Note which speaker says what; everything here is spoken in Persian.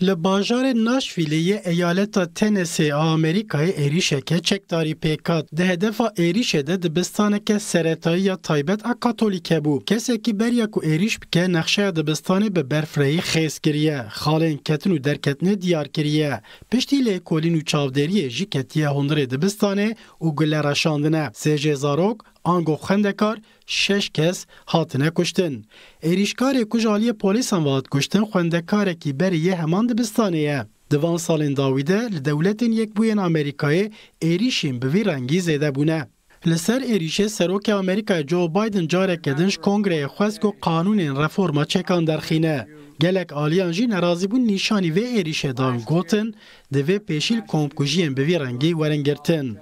Speaker 1: لباجار ناشویلی ایالت تنسی آمریکای ایریشه که چکداری پیکات ده هدف ایریشه ده دبستانه که سرطایی یا تایبت اکاتولیکه بو کسی که بر یکو ایریش بکه نخشه دبستانه به برفرهی خیز گریه خالین کتن و درکتنه دیار گریه. پشتی لیکولین و چاودریه جی کتیه هندر دبستانه و گلرشاندنه سیجه زاروک آنگو خندکار شش کس هاتنه کشتن. ایریشکار کجالی پولیس هم واد کشتن خندکار کی بری یه همان یه. دوان سال داویده لدولتین یک بوین امریکای ایریشین به وی رنگی زیده بونه. لسر ایریشه سروک امریکا جو بایدن جاره کدنش کنگره خواست که قانون رفورما چکان در خینه. گلک آلیانجی جی نرازی بون نیشانی و ایریشه دان گوتن دوی پیشیل کمکوژین به رنگی ورنگرتن.